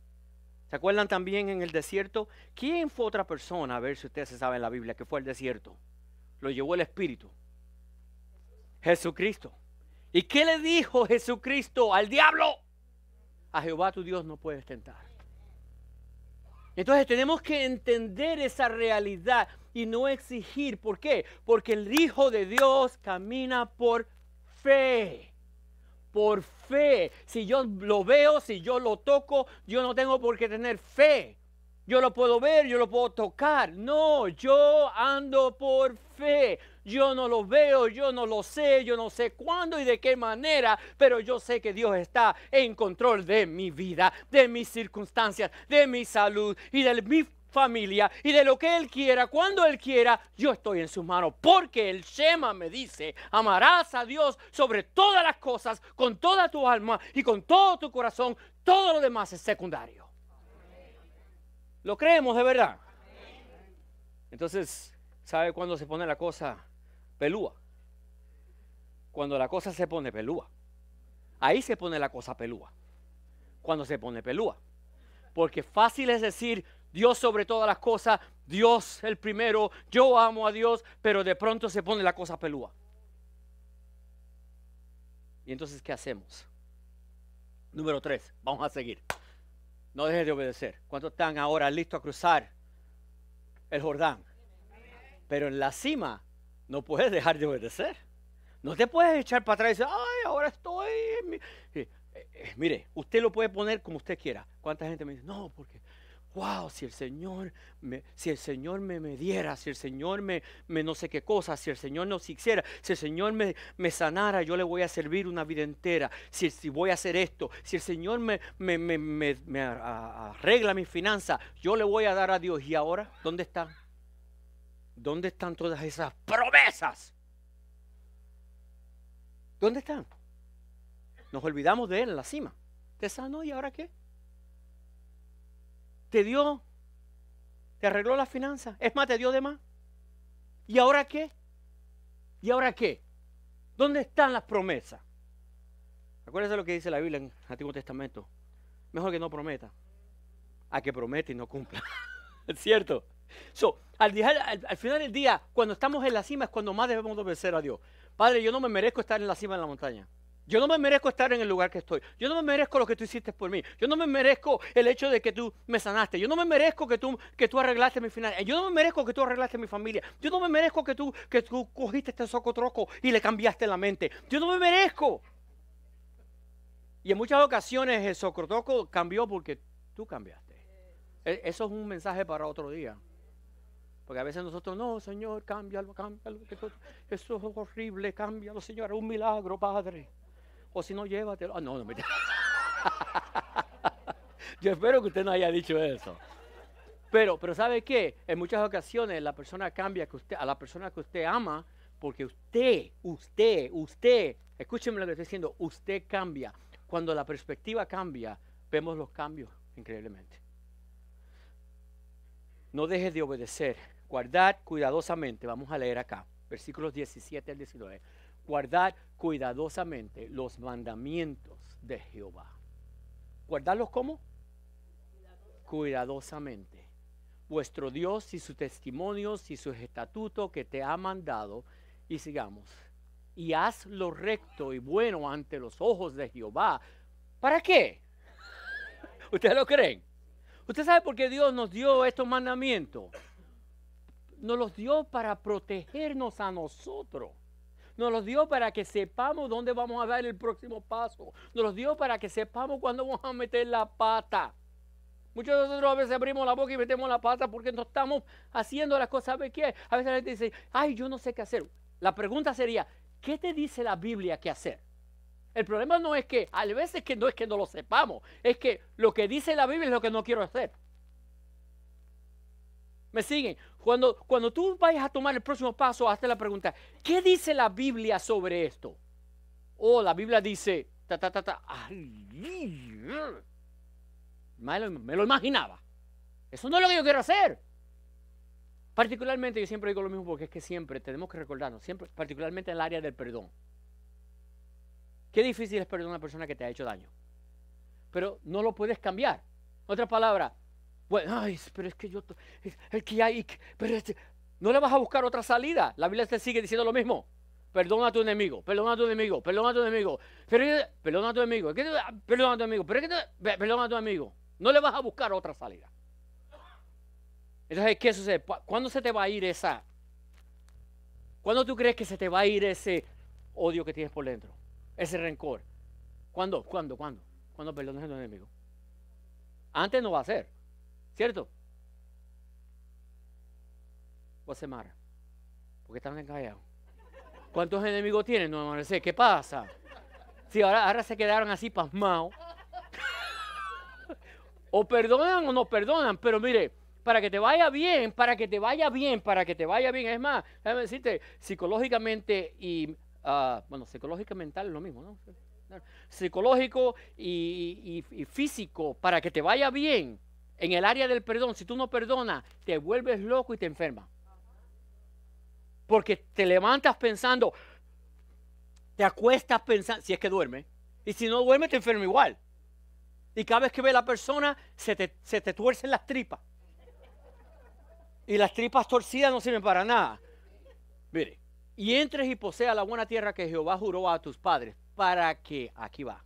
A: ¿Se acuerdan también en el desierto? ¿Quién fue otra persona, a ver si ustedes se saben la Biblia, que fue el desierto? Lo llevó el Espíritu. Jesucristo. ¿Y qué le dijo Jesucristo al diablo? A Jehová tu Dios no puedes tentar. Entonces tenemos que entender esa realidad y no exigir. ¿Por qué? Porque el Hijo de Dios camina por fe por fe. Si yo lo veo, si yo lo toco, yo no tengo por qué tener fe. Yo lo puedo ver, yo lo puedo tocar. No, yo ando por fe. Yo no lo veo, yo no lo sé, yo no sé cuándo y de qué manera, pero yo sé que Dios está en control de mi vida, de mis circunstancias, de mi salud y de mi familia y de lo que Él quiera, cuando Él quiera, yo estoy en sus manos. Porque el Shema me dice, amarás a Dios sobre todas las cosas, con toda tu alma y con todo tu corazón. Todo lo demás es secundario. ¿Lo creemos de verdad? Entonces, ¿sabe cuando se pone la cosa pelúa? Cuando la cosa se pone pelúa. Ahí se pone la cosa pelúa. Cuando se pone pelúa. Porque fácil es decir, Dios sobre todas las cosas, Dios el primero, yo amo a Dios, pero de pronto se pone la cosa pelúa. ¿Y entonces qué hacemos? Número tres, vamos a seguir. No dejes de obedecer. ¿Cuántos están ahora listos a cruzar el Jordán? Pero en la cima no puedes dejar de obedecer. No te puedes echar para atrás y decir, ay, ahora estoy. Eh, eh, mire, usted lo puede poner como usted quiera. ¿Cuánta gente me dice, no, porque wow, si el Señor me, si el Señor me, me diera, si el Señor me, me, no sé qué cosa, si el Señor nos hiciera, si el Señor me, me sanara, yo le voy a servir una vida entera, si, si voy a hacer esto, si el Señor me, me arregla mis finanzas, yo le voy a dar a Dios. ¿Y ahora dónde están? ¿Dónde están todas esas promesas? ¿Dónde están? Nos olvidamos de él en la cima. ¿Te sanó y ahora qué? te dio, te arregló las finanzas, es más, te dio de más. ¿Y ahora qué? ¿Y ahora qué? ¿Dónde están las promesas? Acuérdense lo que dice la Biblia en el Antiguo Testamento. Mejor que no prometa, a que promete y no cumpla. ¿Es cierto? al, final del día, cuando estamos en la cima es cuando más debemos obedecer a Dios. Padre, yo no me merezco estar en la cima de la montaña. Yo no me merezco estar en el lugar que estoy. Yo no me merezco lo que tú hiciste por mí. Yo no me merezco el hecho de que tú me sanaste. Yo no me merezco que tú, que tú arreglaste mi final. Yo no me merezco que tú arreglaste mi familia. Yo no me merezco que tú, que tú cogiste este socotroco y le cambiaste la mente. Yo no me merezco. Y en muchas ocasiones el socotroco cambió porque tú cambiaste. E, eso es un mensaje para otro día. Porque a veces nosotros, no, Señor, cámbialo, cámbialo. Eso es horrible, cámbialo, Señor. Un milagro, Padre. O si no, llévatelo. Ah, no, no, Yo espero que usted no haya dicho eso. Pero, pero ¿sabe qué? En muchas ocasiones la persona cambia a la persona que usted ama porque usted, usted, usted, escúcheme lo que estoy diciendo, usted cambia. Cuando la perspectiva cambia, vemos los cambios increíblemente. No dejes de obedecer, guardad cuidadosamente, vamos a leer acá, versículos 17 al 19 guardar cuidadosamente los mandamientos de Jehová. ¿Guardarlos cómo? Cuidadosamente. Vuestro Dios y sus testimonios y sus estatutos que te ha mandado, y sigamos. Y haz lo recto y bueno ante los ojos de Jehová. ¿Para qué? ¿Ustedes lo creen? ¿Usted sabe por qué Dios nos dio estos mandamientos? Nos los dio para protegernos a nosotros nos los dio para que sepamos dónde vamos a dar el próximo paso. Nos los dio para que sepamos cuándo vamos a meter la pata. Muchos de nosotros a veces abrimos la boca y metemos la pata porque no estamos haciendo las cosas. ¿Sabe qué? A veces la gente dice, ay, yo no sé qué hacer. La pregunta sería, ¿qué te dice la Biblia que hacer? El problema no es que, a veces que no es que no lo sepamos, es que lo que dice la Biblia es lo que no quiero hacer. ¿Me siguen? Cuando, tú vayas a tomar el próximo paso, hazte la pregunta, ¿qué dice la Biblia sobre esto? O la Biblia dice, ta, ta, ta, ta. me, lo, imaginaba. Eso no es lo que yo quiero hacer. Particularmente, yo siempre digo lo mismo porque es que siempre tenemos que recordarnos, siempre, particularmente en el área del perdón. Qué difícil es perdonar a una persona que te ha hecho daño. Pero no lo puedes cambiar. Otra palabra, bueno, ay, pero es que yo, el que hay, pero no le vas a buscar otra salida. La Biblia te sigue diciendo lo mismo. Perdona a tu enemigo, perdona a tu enemigo, perdona a tu enemigo, perdona a tu enemigo, ah, perdona a tu enemigo, perdona a tu enemigo. No le vas a buscar otra salida. Entonces, ¿qué sucede? ¿Cuándo se te va a ir esa? ¿Cuándo tú crees que se te va a ir ese odio que tienes por dentro? Ese rencor. ¿Cuándo? ¿Cuándo? ¿Cuándo? ¿Cuándo perdones a tu enemigo? Antes no va a ser. ¿Cierto? ¿Por qué están encallados? ¿Cuántos enemigos tienen? No, me sé. ¿Qué pasa? Si ahora, ahora se quedaron así pasmados. o perdonan o no perdonan, pero mire, para que te vaya bien, para que te vaya bien, para que te vaya bien. Es más, déjame decirte, psicológicamente y, ah, bueno, psicológicamente mental es lo mismo, ¿no? Psicológico y físico, para que te vaya bien en el área del perdón, si tú no perdonas, te vuelves loco y te enfermas. Porque te levantas pensando, te acuestas pensando, si es que duerme, y si no duerme te enferma igual. Y cada vez que ve la persona, se te, se te tuercen las tripas. Y las tripas torcidas no sirven para nada. Mire, y entres y posea la buena tierra que Jehová juró a tus padres, para que, aquí va,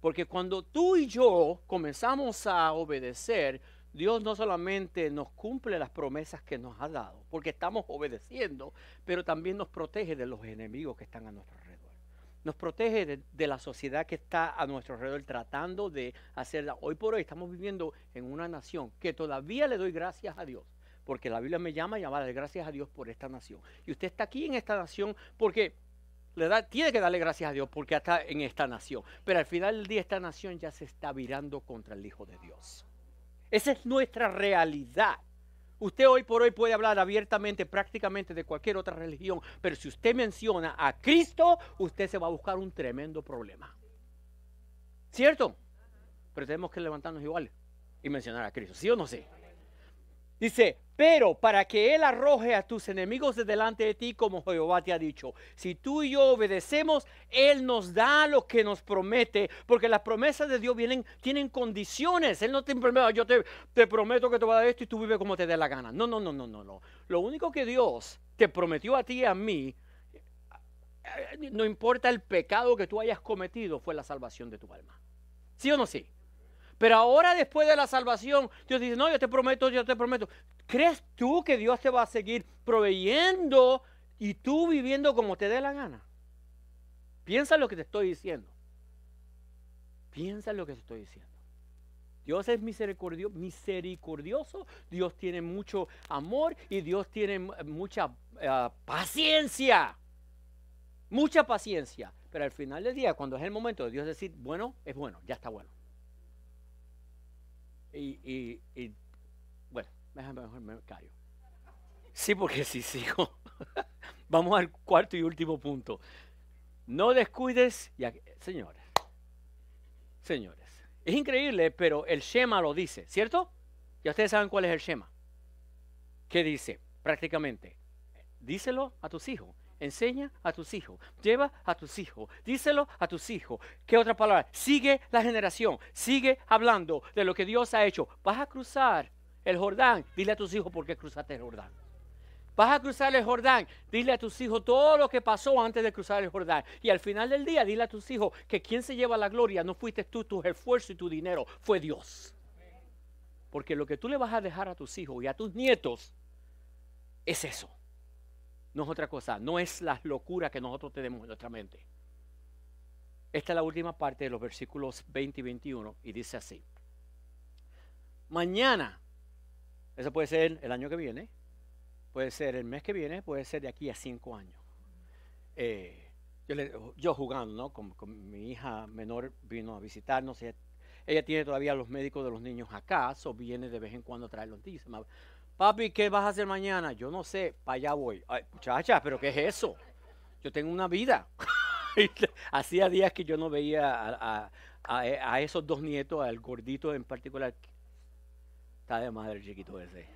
A: porque cuando tú y yo comenzamos a obedecer, Dios no solamente nos cumple las promesas que nos ha dado, porque estamos obedeciendo, pero también nos protege de los enemigos que están a nuestro alrededor. Nos protege de, la sociedad que está a nuestro alrededor tratando de hacerla. Hoy por hoy estamos viviendo en una nación que todavía le doy gracias a Dios porque la Biblia me llama a llamarle gracias a Dios por esta nación. Y usted está aquí en esta nación porque tiene que darle gracias a Dios porque está en esta nación. Pero al final de esta nación ya se está virando contra el Hijo de Dios. Esa es nuestra realidad. Usted hoy por hoy puede hablar abiertamente prácticamente de cualquier otra religión, pero si usted menciona a Cristo, usted se va a buscar un tremendo problema. ¿Cierto? Pero tenemos que levantarnos igual y mencionar a Cristo, ¿sí o no sé Dice, pero para que Él arroje a tus enemigos de delante de ti como Jehová te ha dicho. Si tú y yo obedecemos, Él nos da lo que nos promete, porque las promesas de Dios vienen, tienen condiciones. Él no te promete, yo te, te prometo que te voy a dar esto y tú vives como te dé la gana. No, no, no, no, no, no. Lo único que Dios te prometió a ti y a mí, eh, no importa el pecado que tú hayas cometido, fue la salvación de tu alma. ¿Sí o no sí? Pero ahora después de la salvación, Dios dice, no, yo te prometo, yo te prometo. ¿Crees tú que Dios te va a seguir proveyendo y tú viviendo como te dé la gana? Piensa lo que te estoy diciendo. Piensa lo que te estoy diciendo. Dios es misericordioso, Dios tiene mucho amor y Dios tiene mucha eh, paciencia. Mucha paciencia. Pero al final del día, cuando es el momento de Dios decir, bueno, es bueno, ya está bueno y, bueno, me callo. Sí, porque sí, vamos al cuarto y último punto. No descuides, señores, señores, es increíble, pero el Shema lo dice, ¿cierto? Ya ustedes saben cuál es el Shema. ¿Qué dice? Prácticamente, díselo a tus hijos Enseña a tus hijos, lleva a tus hijos, díselo a tus hijos. ¿Qué otra palabra? Sigue la generación, sigue hablando de lo que Dios ha hecho. Vas a cruzar el Jordán, dile a tus hijos por qué cruzaste el Jordán. Vas a cruzar el Jordán, dile a tus hijos todo lo que pasó antes de cruzar el Jordán. Y al final del día, dile a tus hijos que quien se lleva la gloria no fuiste tú, tu esfuerzo y tu dinero, fue Dios. Porque lo que tú le vas a dejar a tus hijos y a tus nietos es eso no es otra cosa, no es la locura que nosotros tenemos en nuestra mente. Esta es la última parte de los versículos 20 y 21 y dice así. Mañana, eso puede ser el año que viene, puede ser el mes que viene, puede ser de aquí a cinco años. Eh, yo, jugando, ¿no? Con, mi hija menor vino a visitarnos. Ella, tiene todavía los médicos de los niños acá, o viene de vez en cuando a traerlos. Papi, ¿qué vas a hacer mañana? Yo no sé, para allá voy. Ay, muchacha, ¿pero qué es eso? Yo tengo una vida. Hacía días que yo no veía a, esos dos nietos, al gordito en particular. Está de madre el chiquito ese.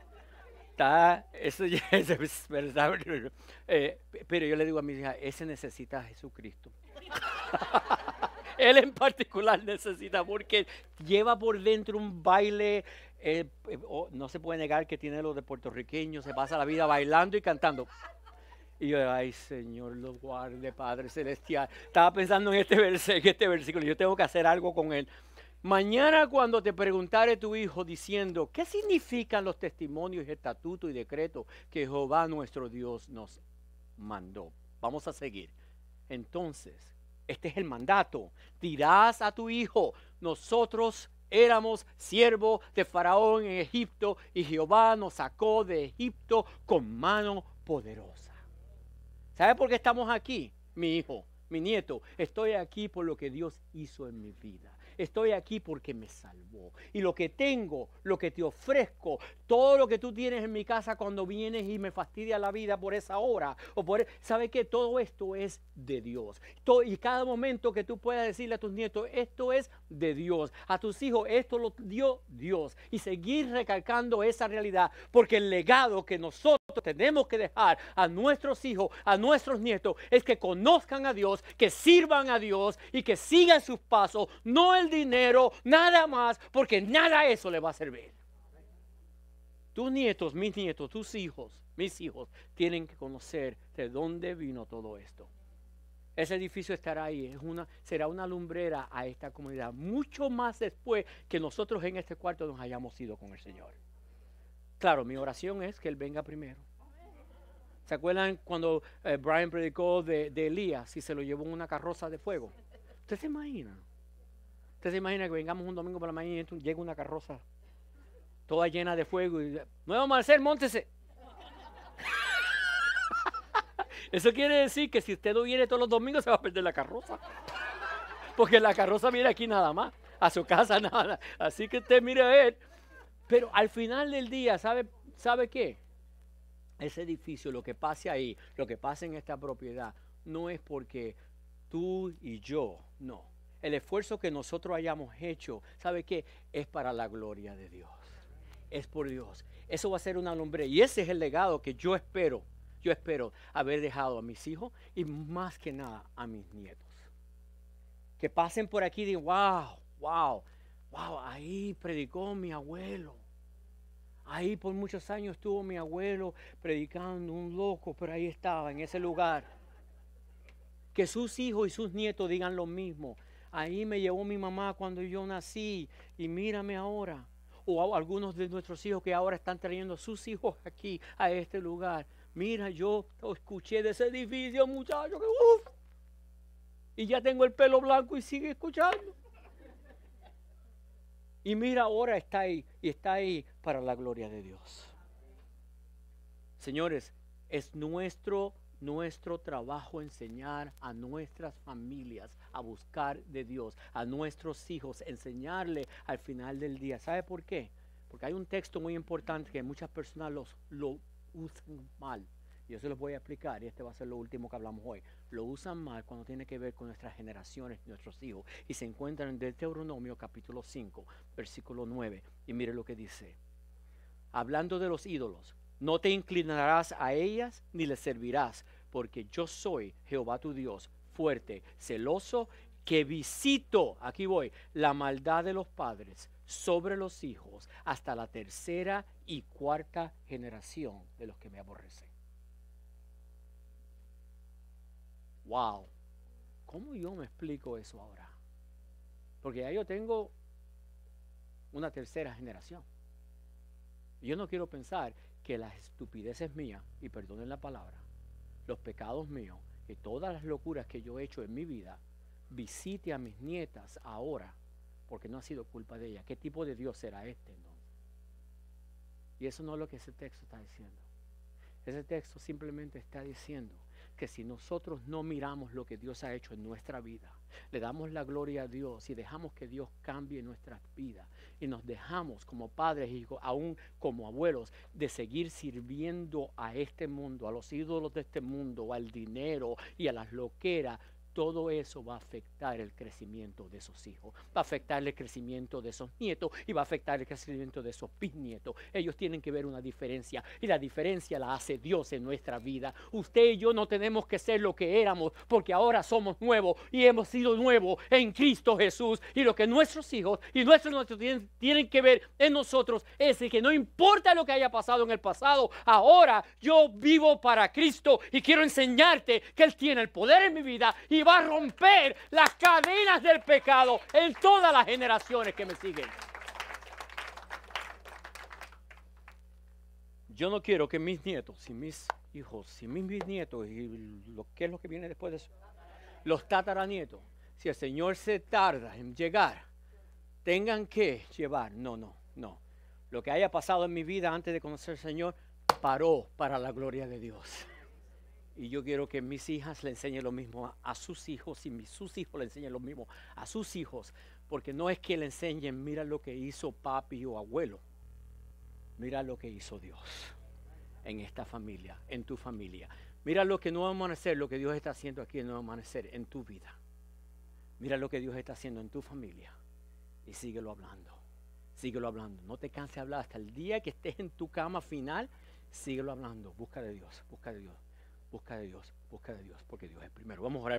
A: Está, ese, es eh, pero yo le digo a mi hija, ese necesita a Jesucristo. Él en particular necesita porque lleva por dentro un baile eh, eh, no se puede negar que tiene lo de puertorriqueño, se pasa la vida bailando y cantando. Y yo, ay Señor, lo guarde, Padre Celestial. Estaba pensando en este, en este versículo, yo tengo que hacer algo con él. Mañana cuando te preguntare tu hijo diciendo, ¿qué significan los testimonios, estatutos y decretos que Jehová nuestro Dios nos mandó? Vamos a seguir. Entonces, este es el mandato. Dirás a tu hijo, nosotros Éramos siervos de Faraón en Egipto y Jehová nos sacó de Egipto con mano poderosa. ¿Sabe por qué estamos aquí? Mi hijo, mi nieto, estoy aquí por lo que Dios hizo en mi vida. Estoy aquí porque me salvó. Y lo que tengo, lo que te ofrezco, todo lo que tú tienes en mi casa cuando vienes y me fastidia la vida por esa hora, o por, e, ¿sabe qué? Todo esto es de Dios. y cada momento que tú puedas decirle a tus nietos, esto es de Dios. A tus hijos esto lo dio Dios. Y seguir recalcando esa realidad, porque el legado que nosotros tenemos que dejar a nuestros hijos, a nuestros nietos, es que conozcan a Dios, que sirvan a Dios y que sigan sus pasos, no el dinero, nada más, porque nada eso le va a servir. Tus nietos, mis nietos, tus hijos, mis hijos, tienen que conocer de dónde vino todo esto. Ese edificio estará ahí, una, será una lumbrera a esta comunidad, mucho más después que nosotros en este cuarto nos hayamos ido con el Señor. Claro, mi oración es que Él venga primero. ¿Se acuerdan cuando eh, Brian predicó de, Elías y se lo llevó en una carroza de fuego? ¿Usted se imagina? ¿Usted se imagina que vengamos un domingo por la mañana y llega una carroza toda llena de fuego y dice, Nuevo Marcel, montese? Eso quiere decir que si usted no viene todos los domingos se va a perder la carroza. Porque la carroza viene aquí nada más, a su casa nada. Así que usted mire a él. Pero al final del día, ¿sabe, ¿sabe qué? Ese edificio, lo que pase ahí, lo que pase en esta propiedad, no es porque tú y yo, no. El esfuerzo que nosotros hayamos hecho, ¿sabe qué? Es para la gloria de Dios. Es por Dios. Eso va a ser una lumbre. Y ese es el legado que yo espero yo espero haber dejado a mis hijos y más que nada a mis nietos. Que pasen por aquí y digan, wow, wow, wow, ahí predicó mi abuelo. Ahí por muchos años estuvo mi abuelo predicando, un loco, pero ahí estaba, en ese lugar. Que sus hijos y sus nietos digan lo mismo. Ahí me llevó mi mamá cuando yo nací y mírame ahora. O algunos de nuestros hijos que ahora están trayendo sus hijos aquí, a este lugar mira, yo escuché de ese edificio, muchacho, que uff, y ya tengo el pelo blanco y sigue escuchando. Y mira, ahora está ahí y está ahí para la gloria de Dios. Señores, es nuestro nuestro trabajo enseñar a nuestras familias a buscar de Dios, a nuestros hijos, enseñarle al final del día. ¿Sabe por qué? Porque hay un texto muy importante que muchas personas los, lo usan mal. Yo se los voy a explicar y este va a ser lo último que hablamos hoy. Lo usan mal cuando tiene que ver con nuestras generaciones, nuestros hijos. Y se encuentran en Deuteronomio capítulo 5, versículo 9. Y mire lo que dice. Hablando de los ídolos, no te inclinarás a ellas ni les servirás, porque yo soy Jehová tu Dios, fuerte, celoso, que visito, aquí voy, la maldad de los padres sobre los hijos hasta la tercera y cuarta generación de los que me aborrecen. Wow, ¿cómo yo me explico eso ahora? Porque ya yo tengo una tercera generación. Yo no quiero pensar que la estupidez es mía y perdonen la palabra, los pecados míos, que todas las locuras que yo he hecho en mi vida, visite a mis nietas ahora porque no ha sido culpa de ella. ¿Qué tipo de Dios será este entonces? Y eso no es lo que ese texto está diciendo. Ese texto simplemente está diciendo que si nosotros no miramos lo que Dios ha hecho en nuestra vida, le damos la gloria a Dios y dejamos que Dios cambie nuestras vidas y nos dejamos como padres y aún como abuelos de seguir sirviendo a este mundo, a los ídolos de este mundo, al dinero y a las loqueras, todo eso va a afectar el crecimiento de esos hijos, va a afectar el crecimiento de esos nietos y va a afectar el crecimiento de esos bisnietos. Ellos tienen que ver una diferencia y la diferencia la hace Dios en nuestra vida. Usted y yo no tenemos que ser lo que éramos porque ahora somos nuevos y hemos sido nuevos en Cristo Jesús. Y lo que nuestros hijos y nuestros nietos tienen, tienen, que ver en nosotros es que no importa lo que haya pasado en el pasado, ahora yo vivo para Cristo y quiero enseñarte que Él tiene el poder en mi vida y va a romper las cadenas del pecado en todas las generaciones que me siguen. Yo no quiero que mis nietos y mis hijos, si mis nietos y lo que es lo que viene después de eso, los tataranietos, si el Señor se tarda en llegar, tengan que llevar, no, no, no. Lo que haya pasado en mi vida antes de conocer al Señor paró para la gloria de Dios. Y yo quiero que mis hijas le enseñen lo mismo a, sus hijos y sus hijos le enseñen lo mismo a sus hijos. Porque no es que le enseñen, mira lo que hizo papi o abuelo. Mira lo que hizo Dios en esta familia, en tu familia. Mira lo que no va a amanecer, lo que Dios está haciendo aquí en Nuevo Amanecer, en tu vida. Mira lo que Dios está haciendo en tu familia. Y síguelo hablando. Síguelo hablando. No te canses de hablar. Hasta el día que estés en tu cama final, síguelo hablando. Busca de Dios. Busca de Dios busca de Dios, busca de Dios, porque Dios es primero. Vamos a orar.